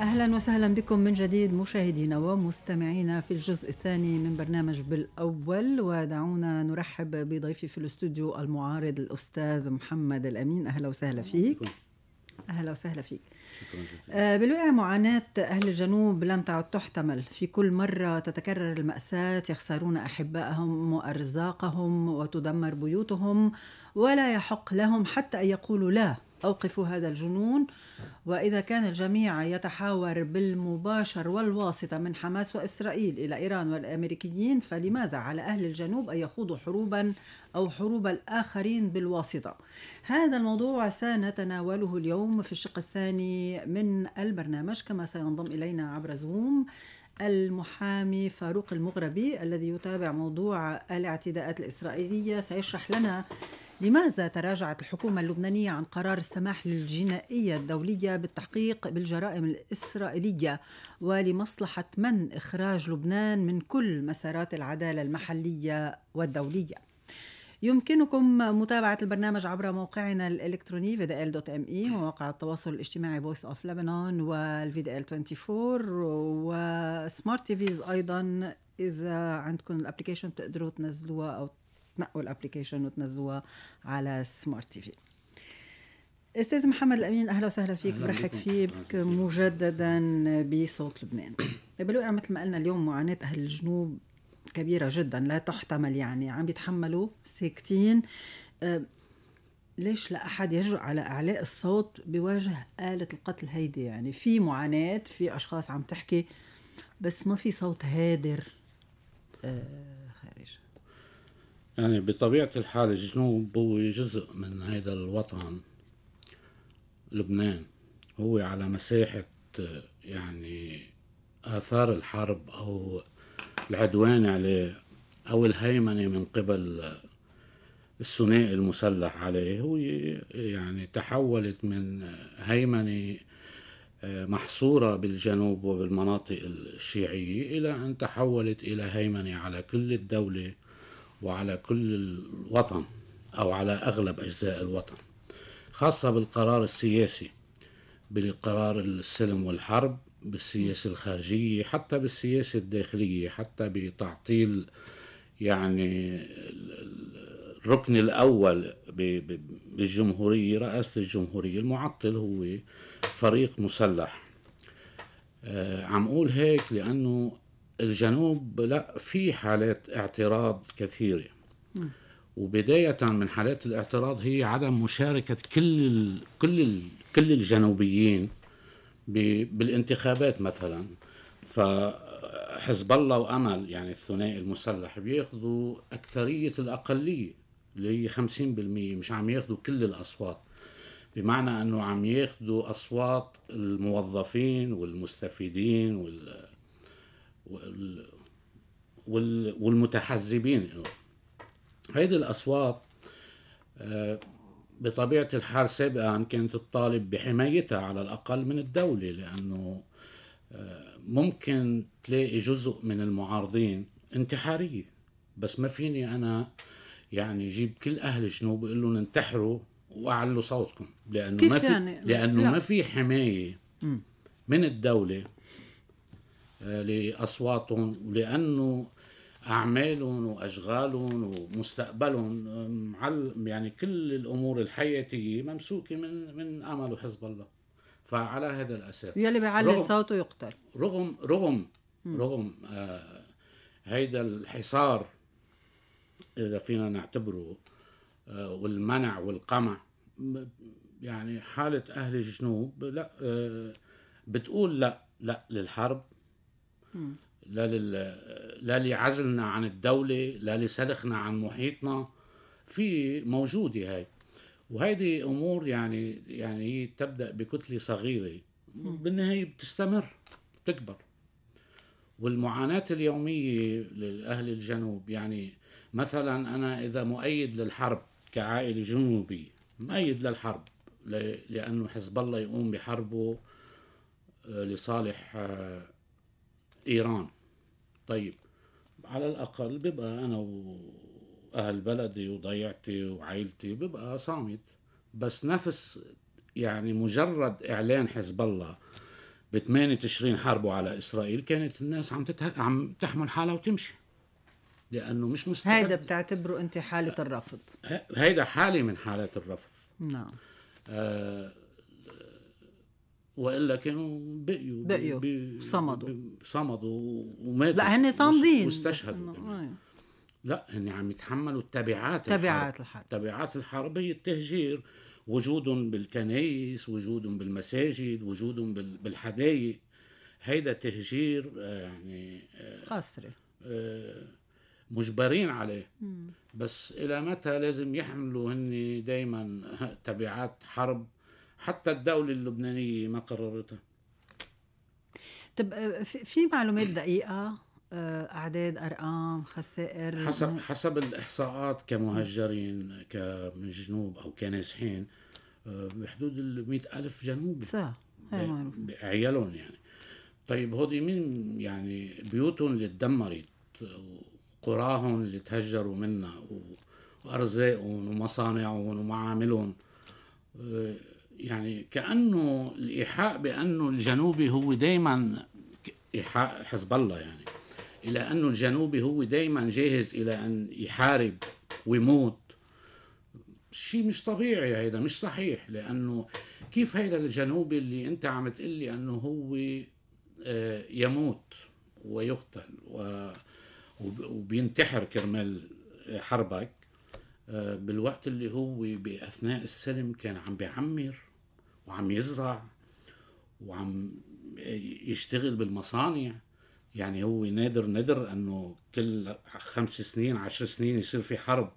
اهلا وسهلا بكم من جديد مشاهدينا ومستمعينا في الجزء الثاني من برنامج بالاول ودعونا نرحب بضيفي في الاستوديو المعارض الاستاذ محمد الامين اهلا وسهلا فيك اهلا وسهلا فيك آه، بالواقع معاناه اهل الجنوب لم تعد تحتمل في كل مره تتكرر الماساه يخسرون احبائهم وارزاقهم وتدمر بيوتهم ولا يحق لهم حتى ان يقولوا لا أوقفوا هذا الجنون وإذا كان الجميع يتحاور بالمباشر والواسطة من حماس وإسرائيل إلى إيران والأمريكيين فلماذا على أهل الجنوب أن يخوضوا حروبا أو حروب الآخرين بالواسطة هذا الموضوع سنتناوله اليوم في الشق الثاني من البرنامج كما سينضم إلينا عبر زوم المحامي فاروق المغربي الذي يتابع موضوع الاعتداءات الإسرائيلية سيشرح لنا لماذا تراجعت الحكومة اللبنانية عن قرار السماح للجنائية الدولية بالتحقيق بالجرائم الإسرائيلية ولمصلحة من إخراج لبنان من كل مسارات العدالة المحلية والدولية؟ يمكنكم متابعة البرنامج عبر موقعنا الإلكتروني vdl.me ومواقع التواصل الاجتماعي Voice of Lebanon والفيديال 24 وسمارت تيفيز أيضا إذا عندكم الابلكيشن بتقدروا تنزلوها أو تنقوا الابلكيشن وتنزلوها على سمارت تي في استاذ محمد الامين اهلا وسهلا فيك برحب فيك مجددا بصوت لبنان بلوقع مثل ما قلنا اليوم معاناه اهل الجنوب كبيره جدا لا تحتمل يعني عم بيتحملوا ساكتين أه، ليش لا احد يجرؤ على اعلاء الصوت بواجه آلة القتل هيدي يعني في معاناة في اشخاص عم تحكي بس ما في صوت هادر أه، يعني بطبيعة الحال الجنوب هو جزء من هيدا الوطن لبنان هو على مساحة يعني آثار الحرب أو العدوان عليه أو الهيمنة من قبل الثنائي المسلح عليه هو يعني تحولت من هيمنة آه، محصورة بالجنوب وبالمناطق الشيعية إلى أن تحولت إلى هيمنة على كل الدولة وعلى كل الوطن أو على أغلب أجزاء الوطن خاصة بالقرار السياسي بالقرار السلم والحرب بالسياسة الخارجية حتى بالسياسة الداخلية حتى بتعطيل يعني الركن الأول بالجمهورية رئاسة الجمهورية المعطل هو فريق مسلح آه، عم أقول هيك لأنه الجنوب لا في حالات اعتراض كثيره وبدايه من حالات الاعتراض هي عدم مشاركه كل الـ كل الـ كل الجنوبيين بالانتخابات مثلا فحزب الله وامل يعني الثنائي المسلح بياخذوا اكثريه الاقليه اللي هي 50% مش عم ياخذوا كل الاصوات بمعنى انه عم ياخذوا اصوات الموظفين والمستفيدين وال والمتحزبين هذه الأصوات آه، بطبيعة الحال سابقا كانت تطالب بحمايتها على الأقل من الدولة لأنه آه، ممكن تلاقي جزء من المعارضين انتحارية بس ما فيني أنا يعني جيب كل أهل جنوب بقول لهم انتحروا وأعلوا صوتكم لأنه ما في يعني؟ لأنه لا. ما في حماية من الدولة آه، لأصواتهم لأنه أعمالهم وأشغالهم ومستقبلهم يعني كل الأمور الحياتية ممسوكة من من أمل وحزب الله فعلى هذا الأساس يلي بيعلي صوته يقتل رغم رغم م. رغم آه هيدا الحصار إذا فينا نعتبره آه والمنع والقمع يعني حالة أهل الجنوب لا آه بتقول لا لا للحرب لا لل... لا لعزلنا عن الدوله لا لسلخنا عن محيطنا في موجوده هاي وهيدي امور يعني يعني هي تبدا بكتله صغيره بالنهايه بتستمر بتكبر والمعاناه اليوميه لاهل الجنوب يعني مثلا انا اذا مؤيد للحرب كعائله جنوبيه مؤيد للحرب لانه حزب الله يقوم بحربه آه، لصالح آه، ايران طيب على الاقل ببقى انا واهل بلدي وضيعتي وعائلتي ببقى صامت بس نفس يعني مجرد اعلان حزب الله ب 8 تشرين حربوا على اسرائيل كانت الناس عم تته... عم تحمل حالها وتمشي لانه مش مستعد هيدا بتعتبره انت حاله الرفض هيدا حاله من حالات الرفض نعم آه والا كانوا بقيوا بقيوا بي صمدوا صمدوا وماتوا لا هن صامدين واستشهدوا أيوة. لا هن عم يتحملوا التبعات تبعات الحرب تبعات الحرب هي التهجير وجودهم بالكنايس وجودهم بالمساجد وجودهم بالحدايق هيدا تهجير آه، يعني قسري آه، آه، مجبرين عليه بس الى متى لازم يحملوا هن دائما تبعات حرب حتى الدولة اللبنانية ما قررتها طب آه، في معلومات دقيقة آه، أعداد أرقام خسائر حسب حسب الإحصاءات كمهجرين كمن جنوب أو كنازحين آه، بحدود ال ألف جنوبي صح بعيالهم يعني طيب هودي مين يعني بيوتهم اللي تدمرت وقراهم اللي تهجروا منها وارزاقهم ومصانعهم ومعاملهم يعني كانه الايحاء بانه الجنوبي هو دائما ايحاء حزب الله يعني الى انه الجنوبي هو دائما جاهز الى ان يحارب ويموت شيء مش طبيعي هيدا مش صحيح لانه كيف هيدا الجنوبي اللي انت عم تقلي انه هو آه، يموت ويقتل و وبينتحر كرمال حربك آه، بالوقت اللي هو باثناء السلم كان عم بيعمر وعم يزرع وعم يشتغل بالمصانع يعني هو نادر نادر انه كل خمس سنين عشر سنين يصير في حرب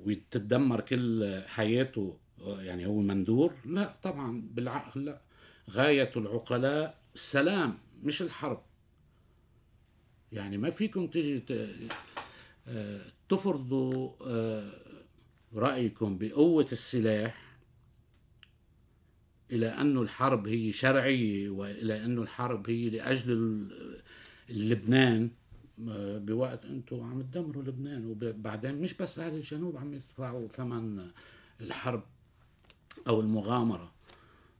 وتتدمر كل حياته يعني هو مندور لا طبعا بالعقل لا غاية العقلاء السلام مش الحرب يعني ما فيكم تجي آه، تفرضوا آه، رأيكم بقوة السلاح إلى أن الحرب هي شرعية وإلى أن الحرب هي لأجل لبنان آه، بوقت انتم عم تدمروا لبنان وبعدين مش بس اهل الجنوب عم يدفعوا ثمن الحرب او المغامره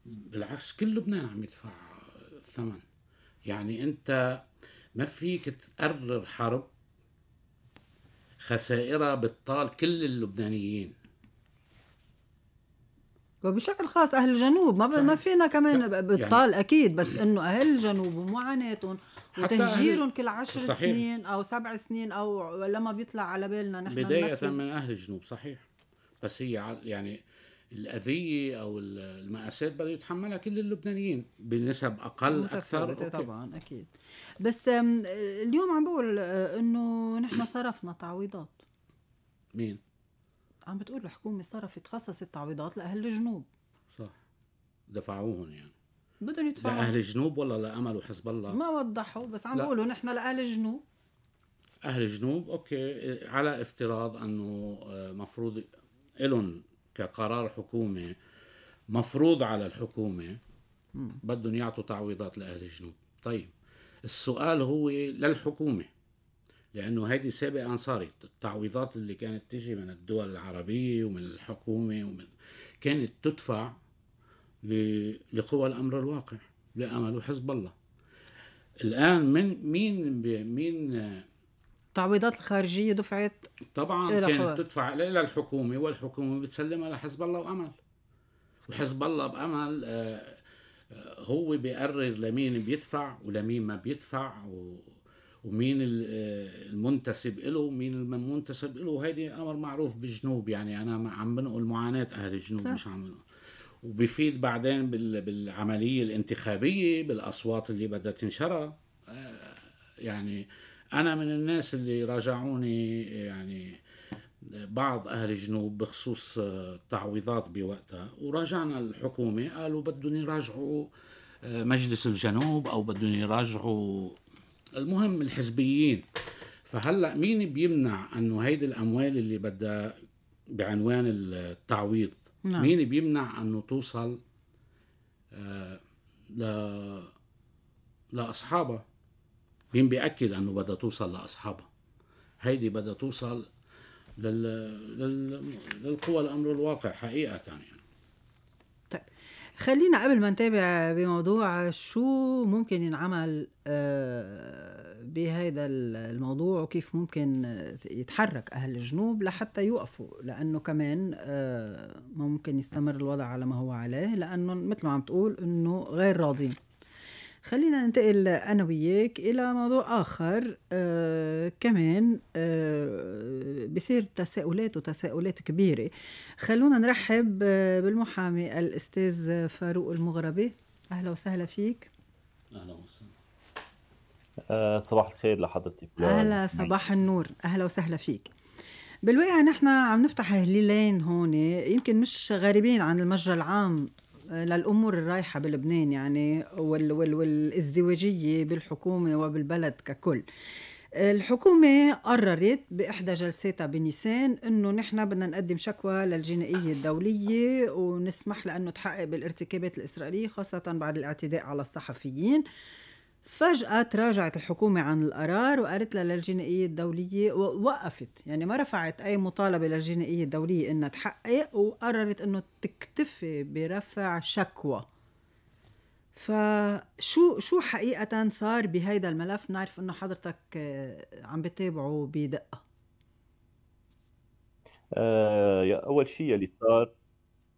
بالعكس كل لبنان عم يدفع الثمن يعني انت ما فيك تقرر حرب خسائرها بتطال كل اللبنانيين وبشكل خاص اهل الجنوب ما ما فينا كمان يعني بالطال يعني اكيد بس انه اهل الجنوب ومعاناتهم وتهجيرهم كل عشر صحيح. سنين او سبع سنين او لما بيطلع على بالنا نحن بدايه ننفذ. من اهل الجنوب صحيح بس هي يعني الاذيه او المأساة بده يتحملها كل اللبنانيين بنسب اقل اكثر طبعا اكيد بس اليوم عم بقول آه، انه نحن صرفنا تعويضات مين؟ عم بتقول الحكومه صرفت خصصت تعويضات لاهل الجنوب صح دفعوهم يعني بدهم يدفعوا لاهل الجنوب ولا لامل وحزب الله ما وضحوا بس عم بقولوا نحن لاهل الجنوب اهل الجنوب اوكي على افتراض انه آه، مفروض إلهم كقرار حكومه مفروض على الحكومه بدهم يعطوا تعويضات لاهل الجنوب طيب السؤال هو للحكومه لانه هيدي سابق صارت التعويضات اللي كانت تيجي من الدول العربيه ومن الحكومه ومن كانت تدفع لقوى الامر الواقع لامل وحزب الله الان من مين مين التعويضات الخارجيه دفعت طبعا كانت لقوة. تدفع الى الحكومه والحكومه بتسلمها لحزب الله وامل وحزب الله بامل آه، آه، هو بيقرر لمين بيدفع ولمين ما بيدفع و آه، ومين المنتسب له ومين المنتسب له وهيدي امر معروف بالجنوب يعني انا عم بنقل معاناه اهل الجنوب صح. مش عم بنقل وبفيد بعدين بالعمليه الانتخابيه بالاصوات اللي بدها تنشرى آه، يعني انا من الناس اللي راجعوني يعني بعض اهل الجنوب بخصوص آه، التعويضات بوقتها وراجعنا الحكومه قالوا بدهم يراجعوا مجلس الجنوب او بدهم يراجعوا المهم الحزبيين فهلا مين بيمنع انه هيدي الاموال اللي بدها بعنوان التعويض نعم. مين بيمنع انه توصل آه، ل لاصحابها مين بياكد انه بدها توصل لاصحابها هيدي بدها توصل لل... لل... للقوى الامر الواقع حقيقه يعني خلينا قبل ما نتابع بموضوع شو ممكن ينعمل آه، بهذا الموضوع وكيف ممكن يتحرك أهل الجنوب لحتى يوقفوا لأنه كمان آه، ممكن يستمر الوضع على ما هو عليه لأنه مثل ما عم تقول أنه غير راضين خلينا ننتقل أنا وياك إلى موضوع آخر آه كمان آه بصير تساؤلات وتساؤلات كبيرة خلونا نرحب آه، بالمحامي الأستاذ فاروق المغربي أهلا وسهلا فيك أهلا وسهلا أه صباح الخير لحضرتك اهلا صباح النور اهلا وسهلا فيك بالواقع نحن عم نفتح هليلين هون يمكن مش غريبين عن المجرى العام للامور الرايحه بلبنان يعني وال وال والازدواجيه بالحكومه وبالبلد ككل الحكومة قررت بإحدى جلساتها بنيسان إنه نحن بدنا نقدم شكوى للجنائية الدولية ونسمح لأنه تحقق بالارتكابات الإسرائيلية خاصة بعد الاعتداء على الصحفيين آه فجأة تراجعت الحكومة عن القرار وقالت لها للجنائية الدولية ووقفت يعني ما رفعت أي مطالبة للجنائية الدولية إنها تحقق وقررت إنه تكتفي برفع شكوى فشو شو حقيقة صار بهيدا الملف نعرف إنه حضرتك آه، عم بتابعه بدقة أه أول شيء اللي صار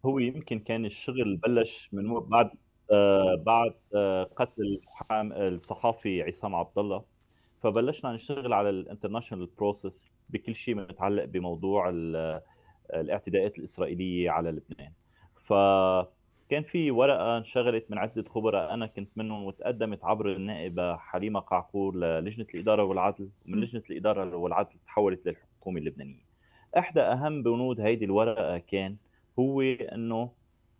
هو يمكن كان الشغل بلش من بعد آه، بعد آه، قتل الصحافي عصام عبد الله فبلشنا نشتغل على الانترناشونال بروسس بكل شيء متعلق بموضوع آه، الاعتداءات الاسرائيليه على لبنان فكان في ورقه انشغلت من عده خبراء انا كنت منهم وتقدمت عبر النائبه حليمه قعقور للجنه الاداره والعدل ومن لجنه الاداره والعدل تحولت للحكومه اللبنانيه احدى اهم بنود هيدي الورقه كان هو انه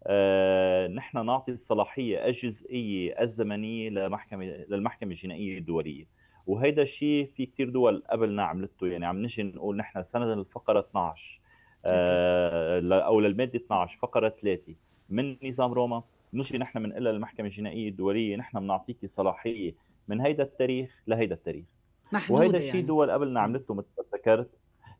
آه، نحن نعطي الصلاحيه الجزئيه الزمنيه لمحكمه للمحكمه الجنائيه الدوليه وهيدا الشيء في كثير دول قبلنا عملته يعني عم نجي نقول نحن سند الفقرة 12 آه، او للماده 12 فقره 3 من نظام روما نجي نحن بنقلها للمحكمه الجنائيه الدوليه نحن بنعطيك صلاحيه من هيدا التاريخ لهيدا التاريخ وهيدا الشيء يعني. دول قبلنا عملته مثل ما ذكرت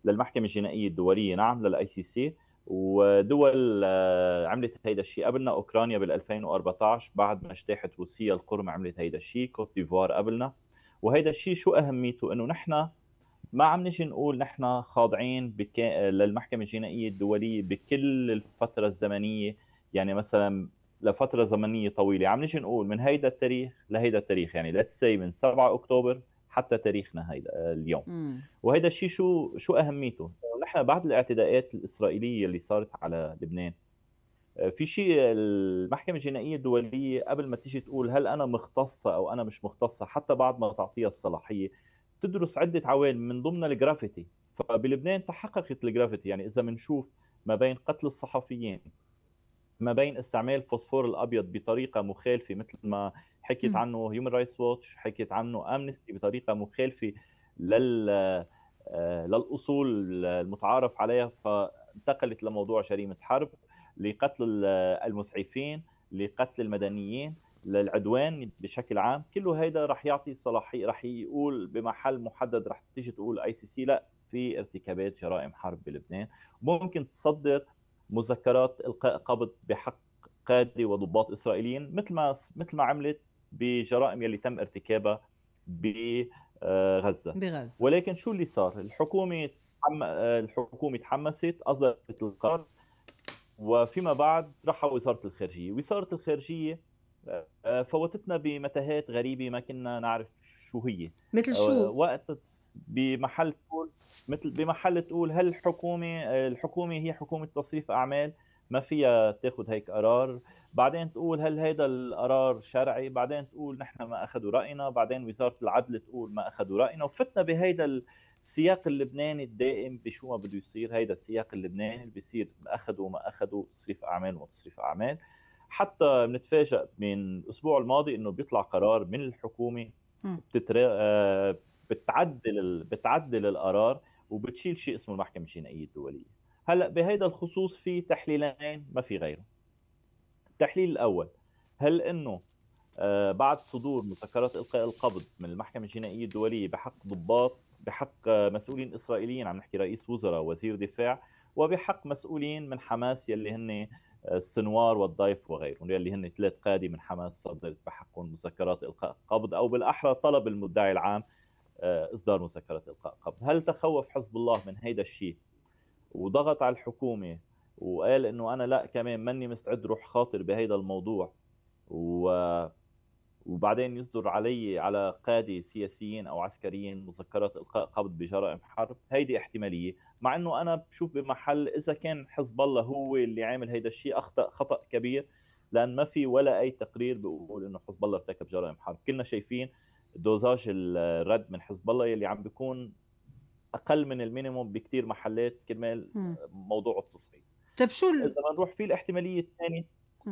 للمحكمه الجنائيه الدوليه نعم للاي سي سي ودول آه، عملت هيدا الشيء قبلنا اوكرانيا بال 2014 بعد ما اجتاحت روسيا القرم عملت هيدا الشيء كوت ديفوار قبلنا وهيدا الشيء شو اهميته انه نحن ما عم نجي نقول نحن خاضعين بك... آه، للمحكمه الجنائيه الدوليه بكل الفتره الزمنيه يعني مثلا لفتره زمنيه طويله عم نجي نقول من هيدا التاريخ لهيدا التاريخ يعني ليتس سي من 7 اكتوبر حتى تاريخنا هيدا آه، اليوم م. وهيدا الشيء شو شو اهميته بعد الاعتداءات الاسرائيليه اللي صارت على لبنان آه، في شيء المحكمه الجنائيه الدوليه قبل ما تيجي تقول هل انا مختصه او انا مش مختصه حتى بعد ما تعطيها الصلاحيه بتدرس عده عوامل من ضمنها الجرافيتي فبلبنان تحققت الجرافيتي يعني اذا بنشوف ما بين قتل الصحفيين ما بين استعمال الفوسفور الابيض بطريقه مخالفه مثل ما حكيت عنه هيومن رايتس ووتش حكيت عنه امنستي بطريقه مخالفه لل آه، للاصول المتعارف عليها فانتقلت لموضوع جريمه حرب لقتل المسعفين لقتل المدنيين للعدوان بشكل عام كله هيدا رح يعطي صلاحية رح يقول بمحل محدد رح تيجي تقول اي سي سي لا في ارتكابات جرائم حرب بلبنان ممكن تصدر مذكرات القاء قبض بحق قادة وضباط اسرائيليين مثل ما مثل ما عملت بجرائم يلي تم ارتكابها ب آه، غزه بغزه ولكن شو اللي صار الحكومه آه، الحكومه تحمست اصدرت القرار وفيما بعد رحى وزاره الخارجيه وزاره الخارجيه آه، فوتتنا بمتاهات غريبه ما كنا نعرف شو هي مثل شو وقت بمحل تقول مثل بمحل تقول هل الحكومه الحكومه هي حكومه تصريف اعمال ما فيها تاخذ هيك قرار بعدين تقول هل هيدا القرار شرعي بعدين تقول نحن ما اخذوا راينا بعدين وزاره العدل تقول ما اخذوا راينا وفتنا بهيدا السياق اللبناني الدائم بشو ما بده يصير هيدا السياق اللبناني اللي بيصير اخذوا ما اخذوا تصريف اعمال وما تصريف اعمال حتى بنتفاجئ من الاسبوع الماضي انه بيطلع قرار من الحكومه بتترا... آه، بتعدل بتعدل القرار وبتشيل شيء اسمه المحكمه الجنائيه الدوليه هلا بهيدا الخصوص في تحليلين ما في غيره التحليل الاول هل انه آه، بعد صدور مذكرات القاء القبض من المحكمه الجنائيه الدوليه بحق ضباط بحق آه، مسؤولين اسرائيليين عم نحكي رئيس وزراء وزير دفاع وبحق مسؤولين من حماس يلي هن آه، السنوار والضيف وغيرهم يلي هن ثلاث قادة من حماس صدرت بحقهم مذكرات القاء قبض او بالاحرى طلب المدعي العام اصدار مذكرات القاء قبض هل تخوف حزب الله من هيدا الشيء وضغط على الحكومه وقال انه انا لا كمان ماني مستعد روح خاطر بهيدا الموضوع و وبعدين يصدر علي على قادة سياسيين أو عسكريين مذكرات إلقاء قبض بجرائم حرب هيدي احتمالية مع أنه أنا بشوف بمحل إذا كان حزب الله هو اللي عامل هيدا الشيء أخطأ خطأ كبير لأن ما في ولا أي تقرير بيقول أنه حزب الله ارتكب جرائم حرب كلنا شايفين دوزاج الرد من حزب الله يلي عم بيكون أقل من المينيموم بكتير محلات كرمال موضوع التصعيد طيب شو ال... اذا نروح في الاحتماليه الثانيه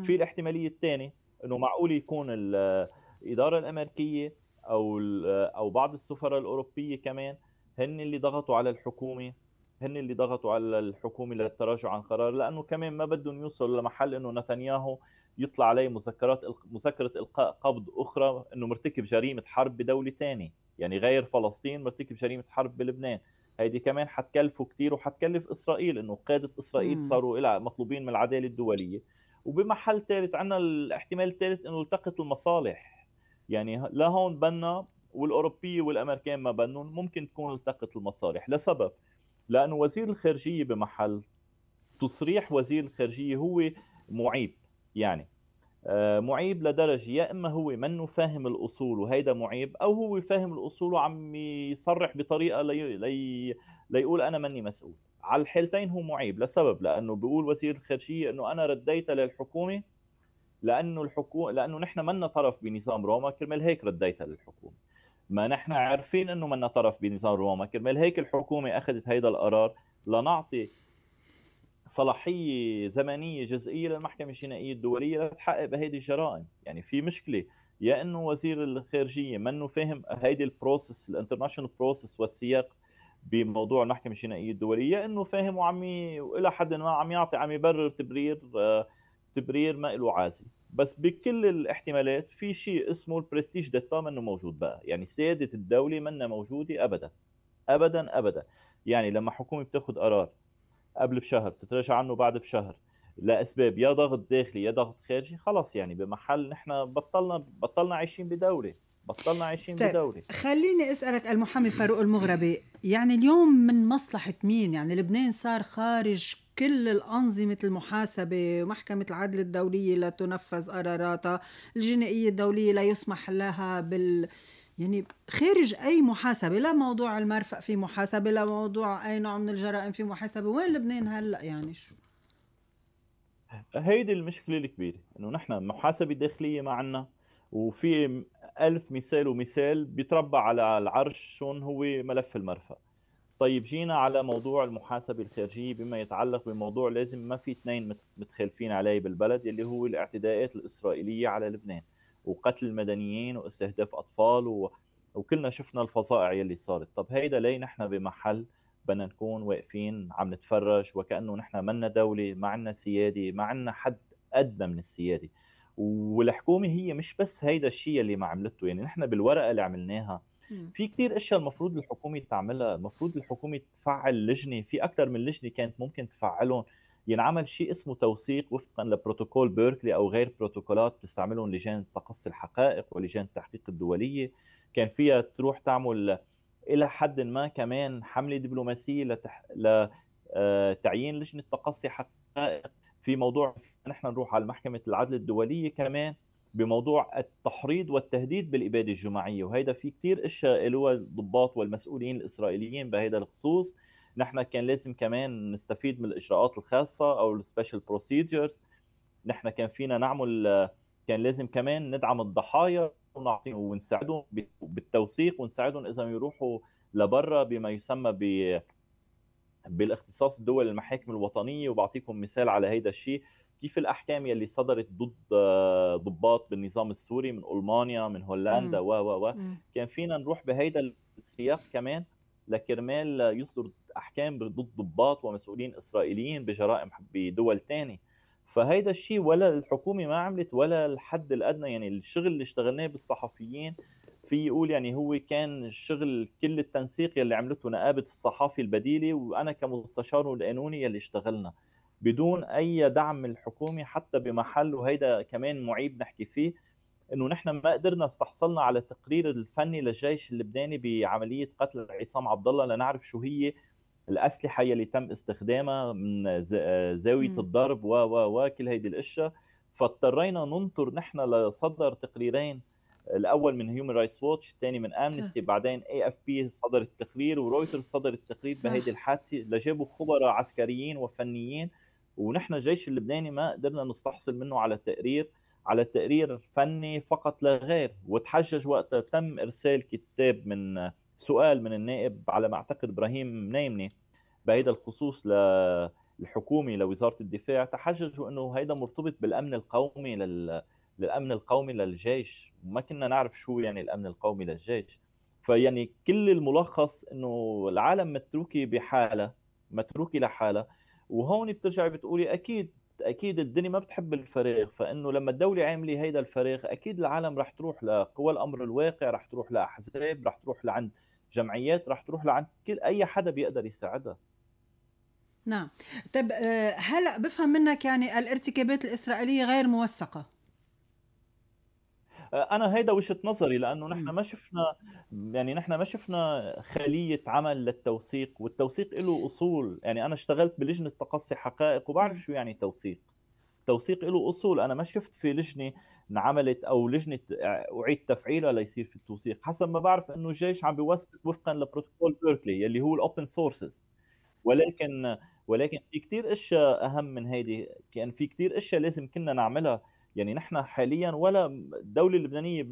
في الاحتماليه الثانيه انه معقول يكون الاداره الامريكيه او او بعض السفراء الاوروبيه كمان هن اللي ضغطوا على الحكومه هن اللي ضغطوا على الحكومه للتراجع عن قرار لانه كمان ما بدهم يوصلوا لمحل انه نتنياهو يطلع عليه مذكرات مذكره القاء قبض اخرى انه مرتكب جريمه حرب بدوله ثانيه يعني غير فلسطين مرتكب جريمه حرب بلبنان هيدي كمان حتكلفه كتير وحتكلف اسرائيل انه قاده اسرائيل صاروا الى مطلوبين من العداله الدوليه وبمحل ثالث عندنا الاحتمال الثالث انه التقت المصالح يعني لا هون بنا والاوروبيه والامريكان ما بنون ممكن تكون التقت المصالح لسبب لانه وزير الخارجيه بمحل تصريح وزير الخارجيه هو معيب يعني آه، معيب لدرجه يا اما هو منه فاهم الاصول وهيدا معيب او هو فاهم الاصول وعم يصرح بطريقه لي لي ليقول انا مني مسؤول على الحالتين هو معيب لسبب لانه بيقول وزير الخارجيه انه انا رديت للحكومه لانه الحكومه لانه نحن منا طرف بنظام روما كرمال هيك رديتها للحكومه ما نحن عارفين انه منا طرف بنظام روما كرمال هيك الحكومه اخذت هيدا القرار لنعطي صلاحيه زمنيه جزئيه للمحكمه الجنائيه الدوليه لتحقق بهيدي الجرائم يعني في مشكله يا انه وزير الخارجيه منه فاهم هيدي البروسس الانترناشونال بروسس والسياق بموضوع المحكمه الجنائيه الدوليه يا انه فاهم وعم الى حد ما عم يعطي عم يبرر تبرير آه، تبرير ما له عازي بس بكل الاحتمالات في شيء اسمه البرستيج ديتا منه موجود بقى يعني سياده الدوله منها موجوده ابدا ابدا ابدا يعني لما حكومه بتاخذ قرار قبل بشهر بتتراجع عنه بعد بشهر لاسباب يا ضغط داخلي يا ضغط خارجي خلاص يعني بمحل نحن بطلنا بطلنا عايشين بدوله بطلنا عايشين طيب بدوله خليني اسالك المحامي فاروق المغربي يعني اليوم من مصلحه مين يعني لبنان صار خارج كل الأنظمة المحاسبة ومحكمة العدل الدولية لتنفذ قراراتها الجنائية الدولية لا يسمح لها بال يعني خارج اي محاسبه لا موضوع المرفق في محاسبه لا موضوع اي نوع من الجرائم في محاسبه وين لبنان هلا يعني شو هيدي المشكله الكبيره انه نحن محاسبه داخليه ما عندنا وفي ألف مثال ومثال بيتربى على العرش شون هو ملف المرفأ طيب جينا على موضوع المحاسبة الخارجية بما يتعلق بموضوع لازم ما في اثنين متخالفين عليه بالبلد اللي هو الاعتداءات الإسرائيلية على لبنان وقتل المدنيين واستهداف اطفال و... وكلنا شفنا الفظائع يلي صارت طب هيدا ليه نحن بمحل بدنا نكون واقفين عم نتفرج وكانه نحن منا دوله ما عندنا سياده ما عندنا حد ادنى من السياده والحكومه هي مش بس هيدا الشيء اللي ما عملته يعني نحن بالورقه اللي عملناها في كثير اشياء المفروض الحكومه تعملها المفروض الحكومه تفعل لجنه في اكثر من لجنه كانت ممكن تفعلهم ينعمل شيء اسمه توثيق وفقا لبروتوكول بيركلي او غير بروتوكولات بتستعملهم لجان تقصي الحقائق ولجان التحقيق الدوليه كان فيها تروح تعمل الى حد ما كمان حمله دبلوماسيه لتح... لتعيين آه، لجنه تقصي حقائق في موضوع نحن نروح على محكمه العدل الدوليه كمان بموضوع التحريض والتهديد بالاباده الجماعيه وهيدا في كثير اشياء قالوها الضباط والمسؤولين الاسرائيليين بهذا الخصوص ان احنا كان لازم كمان نستفيد من الاجراءات الخاصه او السبيشال بروسيدجرز ان احنا كان فينا نعمل كان لازم كمان ندعم الضحايا ونعطيهم ونساعدهم بالتوثيق ونساعدهم اذا يروحوا لبرا بما يسمى ب بالاختصاص دول المحاكم الوطنيه وبعطيكم مثال على هيدا الشيء كيف الاحكام يلي صدرت ضد ضباط بالنظام السوري من المانيا من هولندا و و و كان فينا نروح بهيدا السياق كمان لكرمال يصدر احكام ضد ضباط ومسؤولين اسرائيليين بجرائم بدول ثانيه فهيدا الشيء ولا الحكومه ما عملت ولا الحد الادنى يعني الشغل اللي اشتغلناه بالصحفيين في يقول يعني هو كان الشغل كل التنسيق يلي عملته نقابه الصحافه البديله وانا كمستشار القانوني يلي اشتغلنا بدون اي دعم من الحكومه حتى بمحل وهيدا كمان معيب نحكي فيه انه نحن ما قدرنا استحصلنا على التقرير الفني للجيش اللبناني بعمليه قتل عصام عبد الله لنعرف شو هي الاسلحه يلي تم استخدامها من آه، زاويه م. الضرب و و و كل هيدي الاشياء فاضطرينا ننطر نحن لصدر تقريرين الاول من هيومن رايتس ووتش الثاني من امنستي بعدين اي اف بي صدر التقرير ورويترز صدر التقرير بهيدي الحادثه لجابوا خبراء عسكريين وفنيين ونحن الجيش اللبناني ما قدرنا نستحصل منه على تقرير على تقرير فني فقط لا غير وتحجج وقتها تم ارسال كتاب من سؤال من النائب على ما أعتقد إبراهيم نايمني بهذا الخصوص للحكومة لوزارة الدفاع تحججوا أنه هيدا مرتبط بالأمن القومي لل... للأمن القومي للجيش ما كنا نعرف شو يعني الأمن القومي للجيش فيعني كل الملخص أنه العالم متروكة بحالة متروكة لحالة وهون بترجعي بتقولي أكيد اكيد الدنيا ما بتحب الفراغ فانه لما الدوله عامله هيدا الفراغ اكيد العالم رح تروح لقوى الامر الواقع رح تروح لاحزاب رح تروح لعند جمعيات رح تروح لعند كل اي حدا بيقدر يساعدها نعم طب آه، هلا بفهم منك يعني الارتكابات الاسرائيليه غير موثقه آه، انا هيدا وجهه نظري لانه نحن ما شفنا يعني نحن ما شفنا خليه عمل للتوثيق والتوثيق له اصول يعني انا اشتغلت بلجنه تقصي حقائق وبعرف شو يعني توثيق التوثيق له اصول انا ما شفت في لجنه انعملت او لجنه اعيد تفعيلها ليصير في التوثيق حسب ما بعرف انه الجيش عم بيوثق وفقا لبروتوكول بيركلي يلي هو الاوبن سورسز ولكن ولكن في كثير اشياء اهم من هيدي كان في كثير اشياء لازم كنا نعملها يعني نحن حاليا ولا الدوله اللبنانيه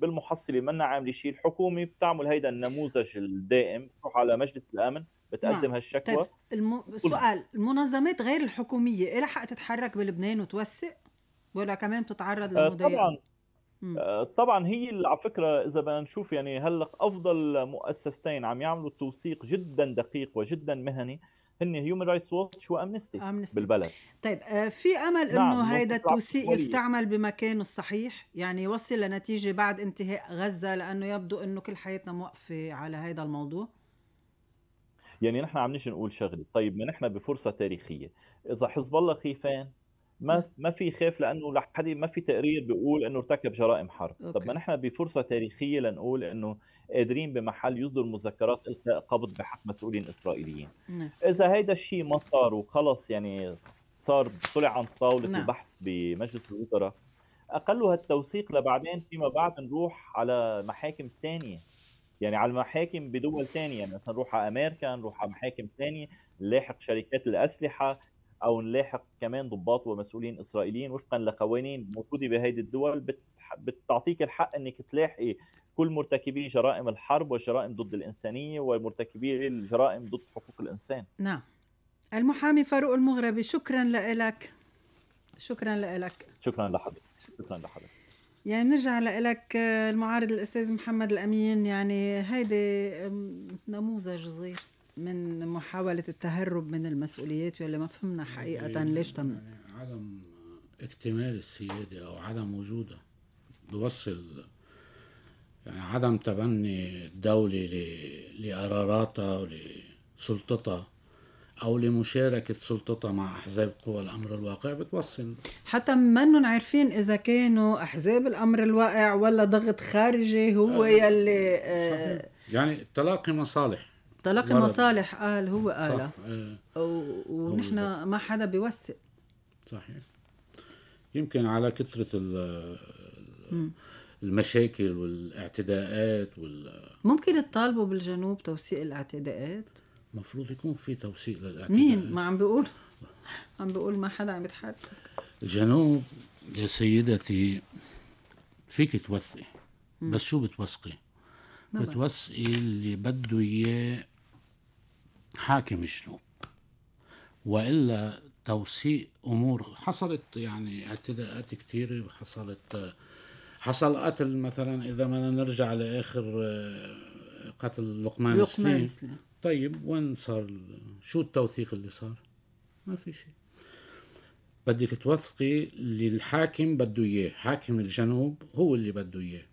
بالمحصله منا عامله شيء الحكومه بتعمل هيدا النموذج الدائم بتروح على مجلس الامن بتقدم نعم. هالشكوى طيب الم... سؤال المنظمات غير الحكوميه لها حق تتحرك بلبنان وتوثق ولا كمان بتتعرض آه، للمضايقه طبعا آه، طبعا هي على فكره اذا بدنا نشوف يعني هلا افضل مؤسستين عم يعملوا توثيق جدا دقيق وجدا مهني هن هيومن رايتس ووتش وامنستي بالبلد طيب آه، في امل نعم. انه هيدا التوثيق يستعمل بمكانه الصحيح يعني يوصل لنتيجه بعد انتهاء غزه لانه يبدو انه كل حياتنا موقفه على هذا الموضوع يعني نحن عم نيجي نقول شغله طيب ما نحن بفرصه تاريخيه اذا حزب الله خيفان ما ما في خوف لانه لحد ما في تقرير بيقول انه ارتكب جرائم حرب، أوكي. طب ما نحن بفرصه تاريخيه لنقول انه قادرين بمحل يصدر مذكرات القاء قبض بحق مسؤولين اسرائيليين. نعم. اذا هيدا الشيء ما صار وخلص يعني صار طلع عن طاوله نعم. البحث بمجلس الوزراء اقلها التوثيق لبعدين فيما بعد نروح على محاكم ثانيه يعني على المحاكم بدول ثانيه يعني مثلا نروح على امريكا نروح على محاكم ثانيه نلاحق شركات الاسلحه او نلاحق كمان ضباط ومسؤولين اسرائيليين وفقا لقوانين موجوده بهيدي الدول بتعطيك الحق انك تلاحقي كل مرتكبي جرائم الحرب والجرائم ضد الانسانيه ومرتكبي الجرائم ضد حقوق الانسان نعم المحامي فاروق المغربي شكرا لك شكرا لك شكرا لحضرتك شكرا لحضرتك يعني نرجع لك آه، المعارض الاستاذ محمد الامين يعني هيدي نموذج صغير من محاولة التهرب من المسؤوليات واللي ما فهمنا حقيقة يعني ليش تم يعني عدم اكتمال السيادة أو عدم وجودها بوصل يعني عدم تبني الدولة لقراراتها ولسلطتها أو لمشاركة سلطتها مع أحزاب قوى الأمر الواقع بتوصل حتى منهم عارفين إذا كانوا أحزاب الأمر الواقع ولا ضغط خارجي هو آه، يلي آه يعني تلاقي مصالح تلاقي مصالح قال هو قالها إيه. ونحن ما حدا بيوثق صحيح يمكن على كثرة المشاكل والاعتداءات وال ممكن تطالبوا بالجنوب توثيق الاعتداءات؟ المفروض يكون في توثيق للاعتداءات مين؟ ما عم بيقول عم بيقول ما حدا عم يتحرك الجنوب يا سيدتي فيك توثقي بس شو بتوثقي؟ بتوثقي اللي بده اياه حاكم الجنوب والا توثيق امور حصلت يعني اعتداءات كثيره حصلت حصل قتل مثلا اذا بدنا نرجع لاخر آه، قتل لقمان لقمان سليم طيب وين صار شو التوثيق اللي صار؟ ما في شيء بدك توثقي اللي الحاكم بده اياه، حاكم الجنوب هو اللي بده اياه.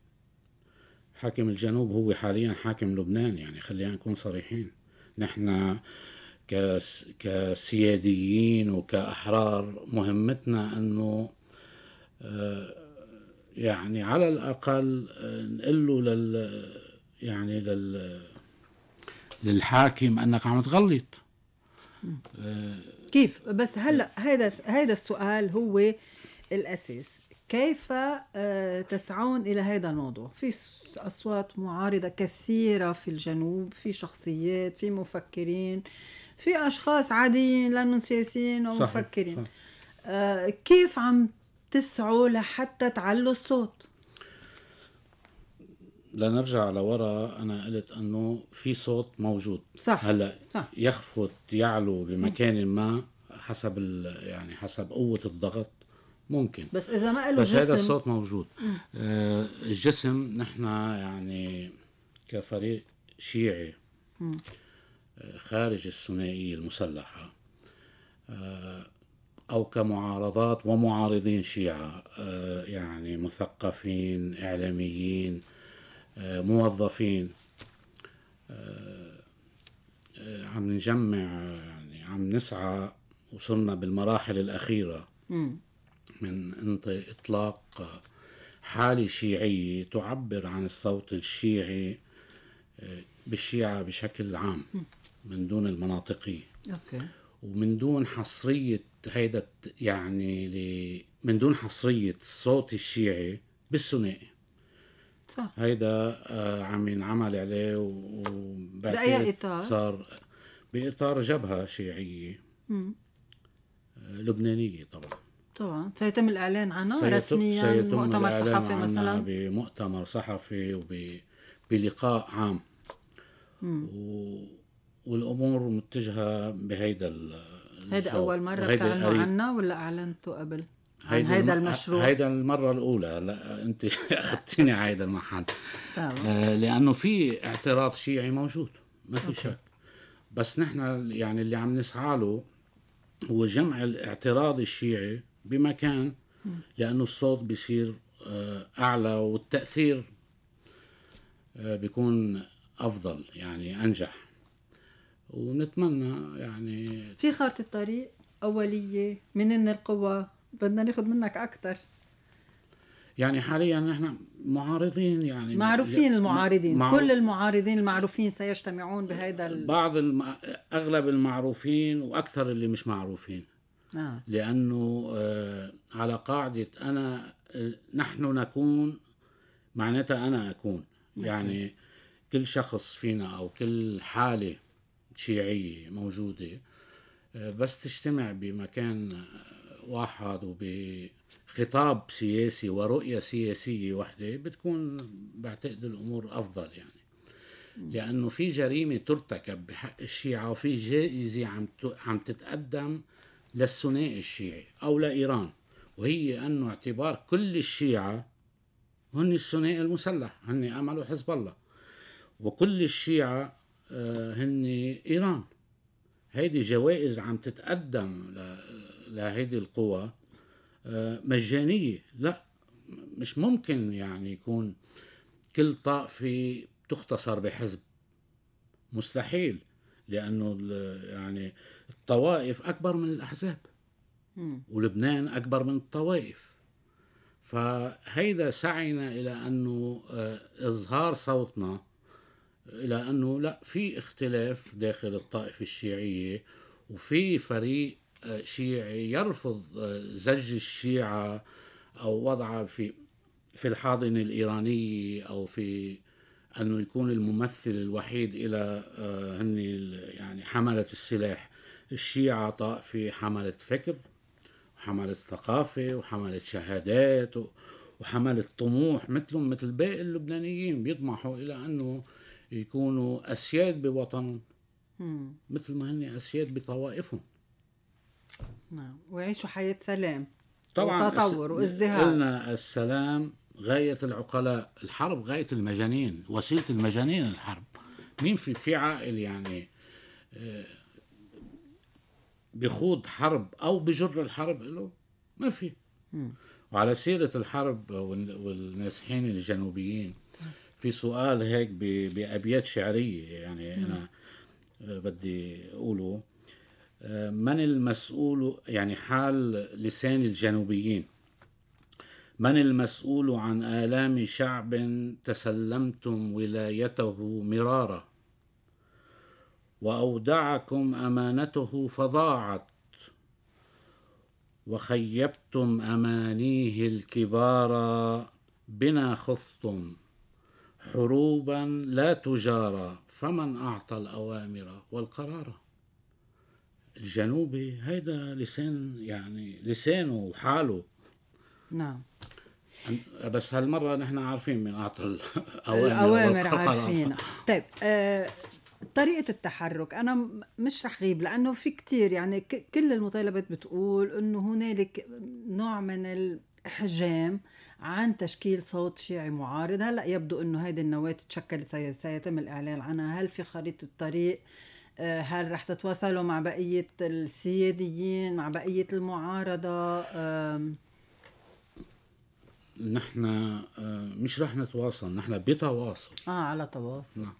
حاكم الجنوب هو حاليا حاكم لبنان يعني خلينا نكون صريحين. نحن كسياديين وكأحرار مهمتنا أنه آه، يعني على الأقل نقول له لل يعني لل للحاكم أنك عم تغلط كيف بس هلا هيدا هيدا السؤال هو الأساس كيف آه، تسعون إلى هذا الموضوع في أصوات معارضة كثيرة في الجنوب في شخصيات في مفكرين في أشخاص عاديين لا سياسيين ومفكرين مفكرين آه كيف عم تسعوا لحتى تعلوا الصوت؟ لنرجع لورا انا قلت انه في صوت موجود صح هلا صح. يخفت يعلو بمكان ما حسب يعني حسب قوه الضغط ممكن بس اذا ما له بس جسم هذا الصوت موجود آه الجسم نحن يعني كفريق شيعي آه خارج الثنائيه المسلحه آه او كمعارضات ومعارضين شيعه آه يعني مثقفين اعلاميين آه موظفين آه، آه، عم نجمع يعني عم نسعى وصلنا بالمراحل الاخيره م. من إطلاق حالة شيعية تعبر عن الصوت الشيعي آه، بالشيعة بشكل عام من دون المناطقية أوكي. ومن دون حصرية هيدا يعني ل... من دون حصرية الصوت الشيعي بالثنائي صح هيدا آه، عم ينعمل عليه وبأي إطار؟ صار بإطار جبهة شيعية مم. آه، لبنانية طبعا طبعا سيتم الإعلان عنها رسميا مؤتمر صحفي مثلا بمؤتمر صحفي وبلقاء عام مم. و... والأمور متجهة بهيدا ال... هيدا أول مرة بتعلنوا عنها ولا أعلنتوا قبل؟ هيدا, هيدا المشروع هيدا المرة الأولى لا أنت أخذتيني على هيدا المحل آه، لأنه في اعتراض شيعي موجود ما في أوكي. شك بس نحن يعني اللي عم نسعى له هو جمع الاعتراض الشيعي بمكان لأنه الصوت بيصير آه، أعلى والتأثير آه، بيكون أفضل يعني أنجح ونتمنى يعني في خارطة طريق أولية منن القوى بدنا ناخذ منك أكثر يعني حاليا نحن معارضين يعني معروفين المعارضين معروف كل المعارضين المعروفين سيجتمعون بهذا ال... بعض الم... اغلب المعروفين واكثر اللي مش معروفين نعم. لأنه آه، على قاعدة أنا آه، نحن نكون معناتها أنا أكون يعني كل شخص فينا أو كل حالة شيعية موجودة آه، بس تجتمع بمكان واحد وبخطاب سياسي ورؤية سياسية وحدة بتكون بعتقد الأمور أفضل يعني لأنه في جريمة ترتكب بحق الشيعة وفي جائزة عم عم تتقدم للثنائي الشيعي أو لإيران وهي أنه اعتبار كل الشيعة هن الثنائي المسلح هن أمل وحزب الله وكل الشيعة آه، هن إيران هيدي جوائز عم تتقدم لهيدي القوى آه، مجانية لا مش ممكن يعني يكون كل طائفة تختصر بحزب مستحيل لانه يعني الطوائف اكبر من الاحزاب ولبنان اكبر من الطوائف فهيدا سعينا الى انه آه، اظهار صوتنا الى انه لا في اختلاف داخل الطائفه الشيعيه وفي فريق آه، شيعي يرفض آه، زج الشيعه او وضعها في في الحاضنه الايرانيه او في انه يكون الممثل الوحيد الى آه، هن يعني حمله السلاح الشيعة طائفة حملة فكر وحملة ثقافة وحملة شهادات وحملة طموح مثلهم مثل باقي اللبنانيين بيطمحوا إلى أنه يكونوا أسياد بوطنهم مثل ما هن أسياد بطوائفهم نعم ويعيشوا حياة سلام طبعا وتطور وازدهار قلنا السلام غاية العقلاء الحرب غاية المجانين وسيلة المجانين الحرب مين في في عائل يعني آه، بيخوض حرب أو بجر الحرب له ما في وعلى سيرة الحرب والنازحين الجنوبيين في سؤال هيك بأبيات شعرية يعني أنا آه، بدي أقوله آه، من المسؤول يعني حال لسان الجنوبيين من المسؤول عن آلام شعب تسلمتم ولايته مرارا وأودعكم أمانته فضاعت وخيبتم أمانيه الكبارا بنا خضتم حروبا لا تجارى فمن أعطى الأوامر والقرار الجنوبي هيدا لسان يعني لسانه وحاله نعم بس هالمرة نحن عارفين من أعطى الأوامر الأوامر عارفين طيب آه طريقة التحرك أنا مش رح غيب لأنه في كتير يعني كل المطالبات بتقول أنه هنالك نوع من الحجام عن تشكيل صوت شيعي معارض هلأ يبدو أنه هذه النواة تشكلت سيتم الإعلان عنها هل في خريطة الطريق آه، هل رح تتواصلوا مع بقية السياديين مع بقية المعارضة نحن آه، مش رح نتواصل نحن بتواصل اه على تواصل نعم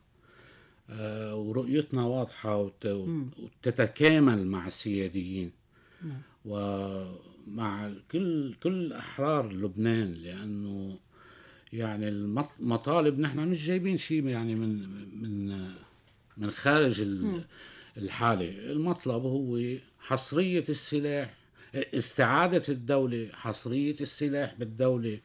آه، ورؤيتنا واضحة وتتكامل مع السياديين نعم. ومع كل كل أحرار لبنان لأنه يعني المطالب نحن مش جايبين شيء يعني من من من خارج الحالة المطلب هو حصرية السلاح استعادة الدولة حصرية السلاح بالدولة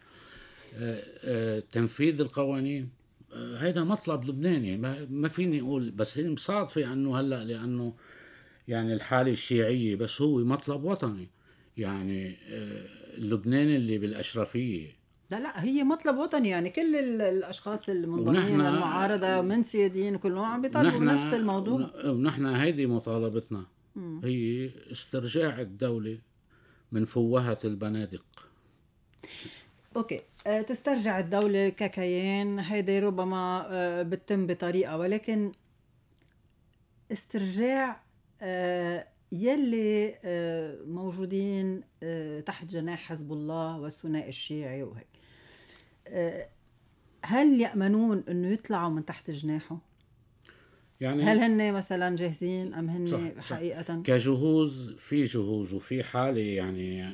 تنفيذ القوانين هيدا مطلب لبناني ما فيني اقول بس هي مصادفه انه هلا لانه يعني الحاله الشيعيه بس هو مطلب وطني يعني آه، اللبناني اللي بالاشرفيه لا لا هي مطلب وطني يعني كل الاشخاص المنضمين للمعارضه من سياديين كلهم عم بيطالبوا نفس الموضوع ونحن هيدي مطالبتنا هي استرجاع الدوله من فوهه البنادق اوكي آه، تسترجع الدولة ككيان هيدي ربما آه، بتتم بطريقة ولكن استرجاع آه، يلي موجودين تحت جناح حزب الله والثنائي الشيعي وهيك هل يأمنون انه يطلعوا من تحت جناحه؟ يعني هل هن مثلا جاهزين ام هن صح حقيقة؟ صح كجهوز في جهوز وفي حالة يعني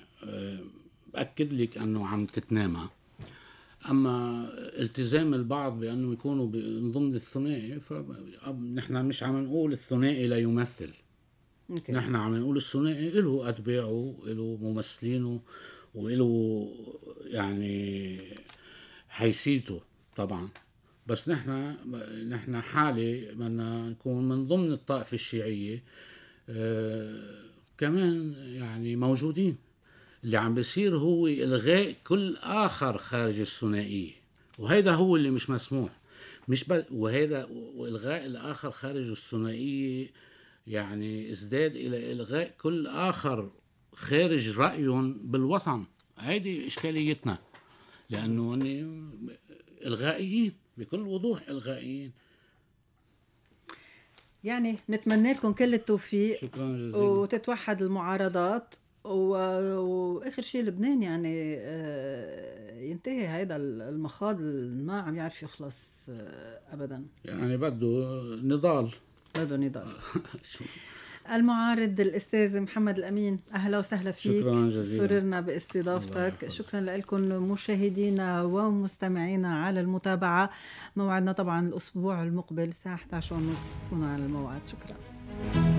بأكد لك انه عم تتنامى اما التزام البعض بانه يكونوا من ضمن الثنائي فنحن مش عم نقول الثنائي لا يمثل okay. نحن عم نقول الثنائي له اتباعه له ممثلينه وله يعني حيثيته طبعا بس نحن نحن حالي بدنا نكون من ضمن الطائفه الشيعيه آه كمان يعني موجودين اللي عم بيصير هو إلغاء كل آخر خارج الثنائية وهيدا هو اللي مش مسموح مش ب... وهذا والغاء الاخر خارج الثنائيه يعني ازداد الى الغاء كل اخر خارج رايهم بالوطن هيدي اشكاليتنا لانه هن الغائيين بكل وضوح الغائيين يعني نتمنى لكم كل التوفيق شكرا جزيلا وتتوحد المعارضات واخر شيء لبنان يعني آه، ينتهي هذا المخاض ما عم يعرف يخلص آه، ابدا يعني بده نضال بده نضال المعارض الاستاذ محمد الامين اهلا وسهلا فيك شكرا جزيلا سررنا باستضافتك شكرا لكم مشاهدينا ومستمعينا على المتابعه موعدنا طبعا الاسبوع المقبل الساعه 11:30 كونوا على الموعد شكرا